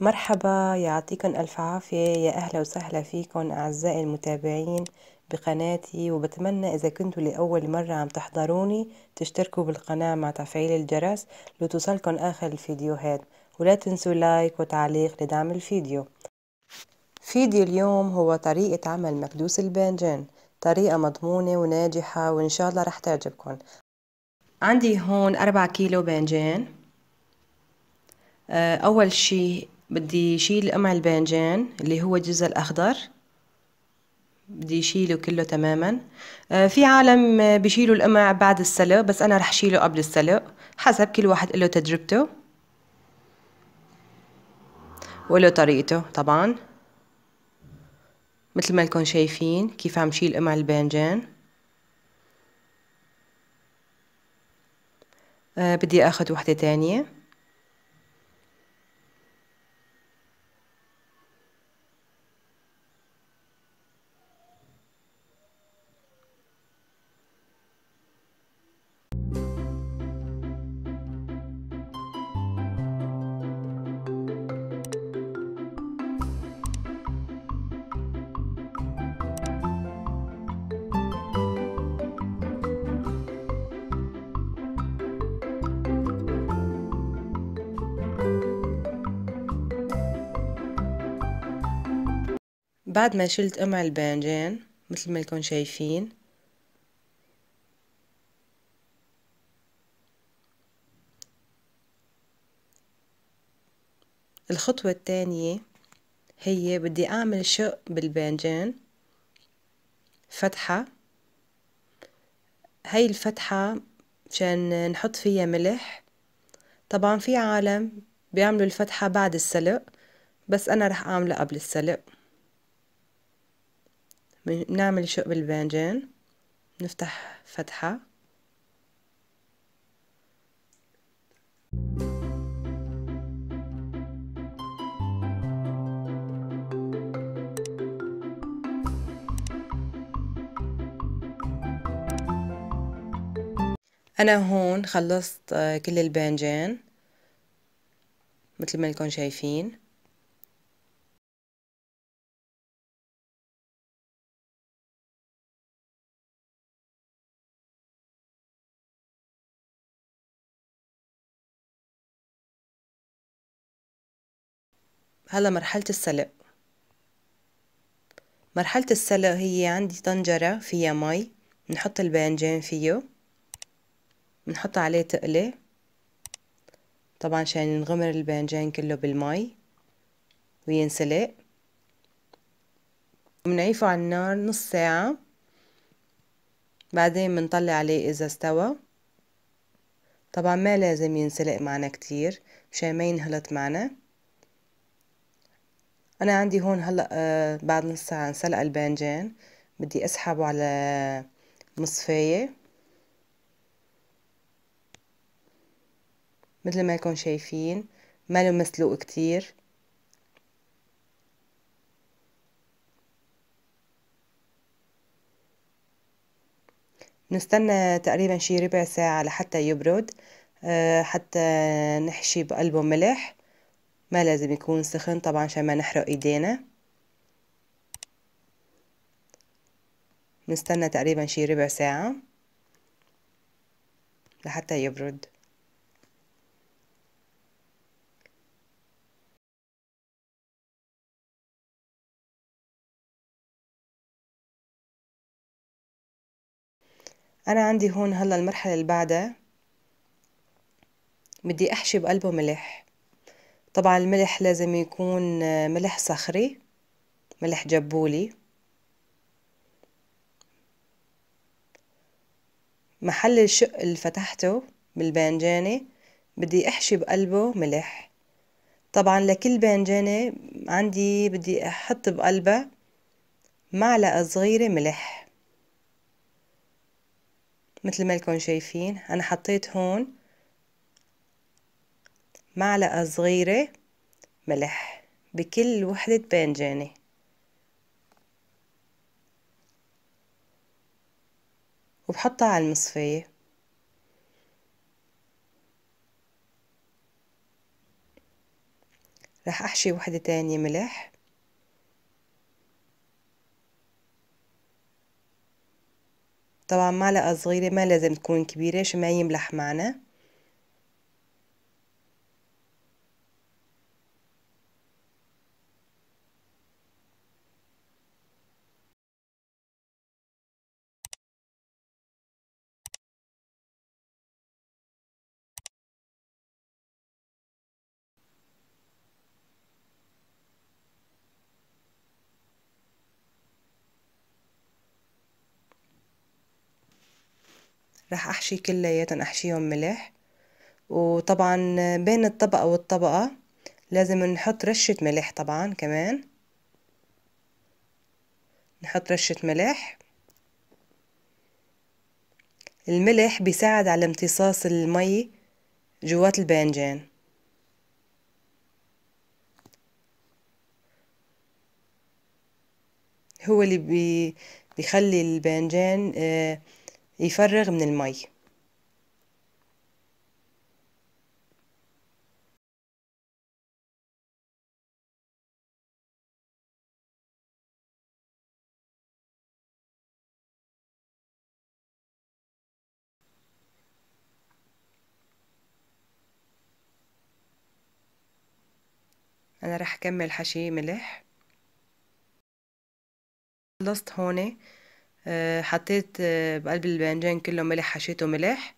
مرحبا يعطيكم ألف عافية يا أهلا وسهلا فيكم أعزائي المتابعين بقناتي وبتمنى إذا كنتوا لأول مرة عم تحضروني تشتركوا بالقناة مع تفعيل الجرس لتوصلكم آخر الفيديوهات ولا تنسوا لايك وتعليق لدعم الفيديو فيديو اليوم هو طريقة عمل مكدوس البانجان طريقة مضمونة وناجحة وإن شاء الله رح تعجبكم عندي هون أربعة كيلو بانجان آه، أول شي بدي شيل قمع البانجان اللي هو الجزء الأخضر بدي شيله كله تماما آه، في عالم آه، بيشيلوا القمع بعد السلق بس أنا رح شيله قبل السلق حسب كل واحد له تجربته وله طريقته طبعا مثل ما لكم شايفين كيف عم شيل قمع الباذنجان آه، بدي اخد وحدة تانية بعد ما شلت قمع البانجان مثل ما لكم شايفين الخطوة الثانية هي بدي أعمل شق بالبانجان فتحة هاي الفتحة مشان نحط فيها ملح طبعا في عالم بيعملوا الفتحة بعد السلق بس أنا رح أعملها قبل السلق بنعمل شق بالبانجان نفتح فتحة أنا هون خلصت آه، كل البانجان مثل ما لكم شايفين هلا مرحلة السلق مرحلة السلق هي عندي طنجرة فيها مي بنحط الباذنجان فيه بنحط عليه تقلة طبعا عشان ينغمر الباذنجان كله بالمي وينسلق بنعيفه على النار نص ساعة بعدين بنطلع عليه إذا استوى طبعا ما لازم ينسلق معنا كتير مشان ما ينهلط معنا انا عندي هون هلا آه، بعد نص ساعه انسلق البانجان بدي اسحبه على مصفايه مثل ما لكم شايفين ما له مسلوق كتير نستنى تقريبا شي ربع ساعة لحتى يبرد آه، حتى نحشي بقلبه ملح ما لازم يكون سخن طبعا عشان ما نحرق ايدينا نستنى تقريبا شي ربع ساعة لحتى يبرد أنا عندي هون هلا المرحلة اللي بعدها بدي أحشي بقلبه ملح طبعا الملح لازم يكون آه، ملح صخري ملح جبولي محل الشق اللي فتحته بالبانجاني بدي احشي بقلبه ملح طبعا لكل بانجاني عندي بدي احط بقلبها معلقة صغيرة ملح مثل ما لكم شايفين انا حطيت هون معلقة صغيرة ملح بكل وحدة بانجانة وبحطها على المصفية رح أحشي وحدة تانية ملح طبعا معلقة صغيرة ما لازم تكون كبيرة عشان ما يملح معنا رح أحشي كلياتن أحشيهم ملح وطبعا بين الطبقة والطبقة لازم نحط رشة ملح طبعا كمان نحط رشة ملح الملح بيساعد على امتصاص المي جوات البانجان هو اللي بيخلي البانجان آه يفرغ من المي انا رح اكمل حشي ملح خلصت هون حطيت آه، بقلب البنجان كله ملح حشيته ملح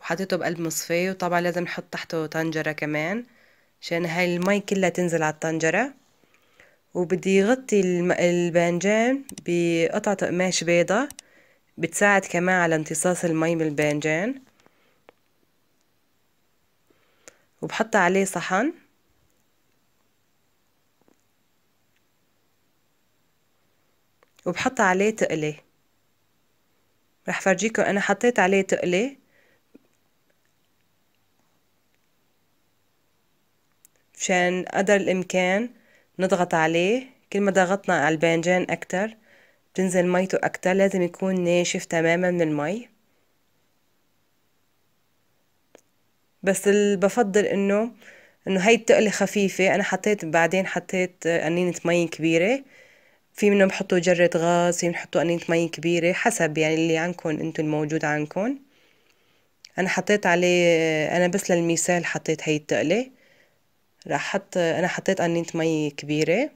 وحطيته بقلب مصفي وطبعا لازم نحط تحته طنجرة كمان عشان هاي المي كلها تنزل على الطنجرة وبدي يغطي البنجان بقطعة قماش بيضة بتساعد كمان على امتصاص المي من البنجان وبحط عليه صحن وبحط عليه تقلي رح فرجيكم انا حطيت عليه تقلة مشان قدر الامكان نضغط عليه كل ما ضغطنا على البنجان اكتر بتنزل ميته اكتر لازم يكون ناشف تماما من المي بس بفضل انه انه هاي التقلة خفيفة انا حطيت بعدين حطيت قنينة مي كبيرة في منهم بحطوا جرة غاز في بحطوا قنينة مي كبيرة حسب يعني اللي عندكم انتو الموجود عندكم انا حطيت عليه انا بس للمثال حطيت هي التقلة راح حط انا حطيت قنينة مي كبيرة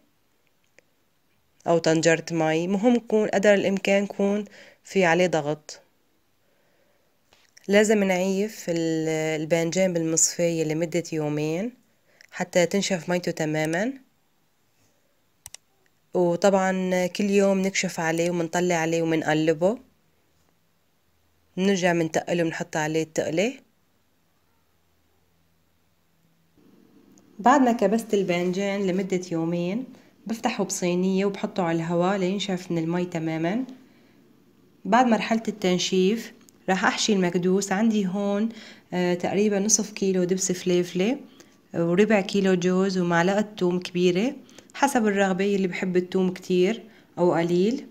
او طنجرة مي مهم يكون قدر الامكان يكون في عليه ضغط لازم نعيف البانجان بالمصفية لمدة يومين حتى تنشف ميته تماما وطبعا كل يوم نكشف عليه ومنطلع عليه ومنقلبه بنرجع منتقله بنحط عليه التقلة بعد ما كبست الباذنجان لمدة يومين بفتحه بصينية وبحطه على الهواء لينشف من المي تماما بعد مرحلة التنشيف راح أحشي المكدوس عندي هون آه، تقريبا نصف كيلو دبس فليفلة وربع كيلو جوز ومعلقة توم كبيرة حسب الرغبة يلي بحب التوم كتير أو قليل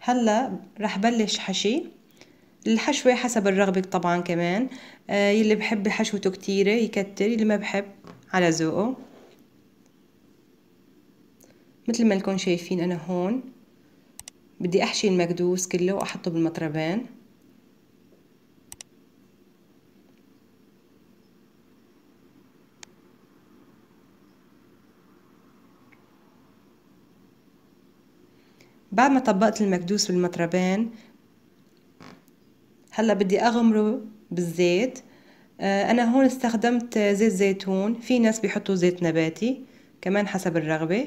هلا رح بلش حشي الحشوة حسب الرغبة طبعا كمان آه، يلي بحب حشوته كتيرة يكتر يلي ما بحب على ذوقه مثل ما لكم شايفين أنا هون بدي أحشي المكدوس كله وأحطه بالمطربان بعد ما طبقت المكدوس بالمطربين هلا بدي اغمره بالزيت آه، انا هون استخدمت زيت زيتون في ناس بيحطوا زيت نباتي كمان حسب الرغبة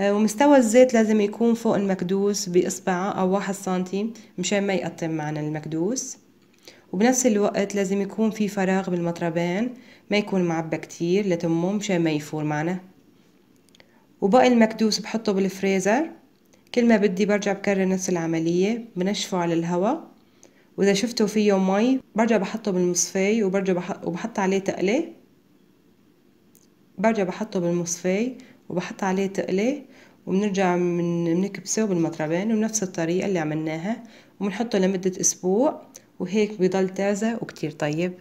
آه، ومستوى الزيت لازم يكون فوق المكدوس بإصبعة أو واحد سنتي مشان ما يقطم معنا المكدوس وبنفس الوقت لازم يكون في فراغ بالمطربين ما يكون معبى كتير لتمه مشان ما يفور معنا وباقي المكدوس بحطه بالفريزر كل ما بدي برجع بكرر نفس العملية بنشفه على الهواء وإذا شفته فيه مي برجع بحطه بالمصفاي وبرجع بحط وبحط عليه تقلة برجع بحطه بالمصفاي وبحط عليه تقلة وبنرجع من بنكبسه بالمطربين وبنفس الطريقة اللي عملناها وبنحطه لمدة أسبوع وهيك بضل تازة وكتير طيب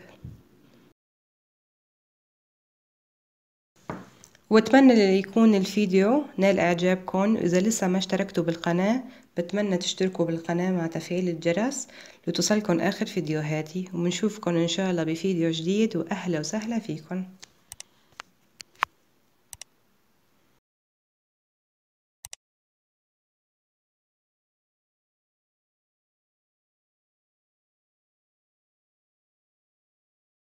واتمنى يكون الفيديو نال اعجابكم اذا لسه ما اشتركتوا بالقناة بتمنى تشتركوا بالقناة مع تفعيل الجرس لتوصلكم اخر فيديوهاتي ومنشوفكم ان شاء الله بفيديو جديد واهلا وسهلا فيكم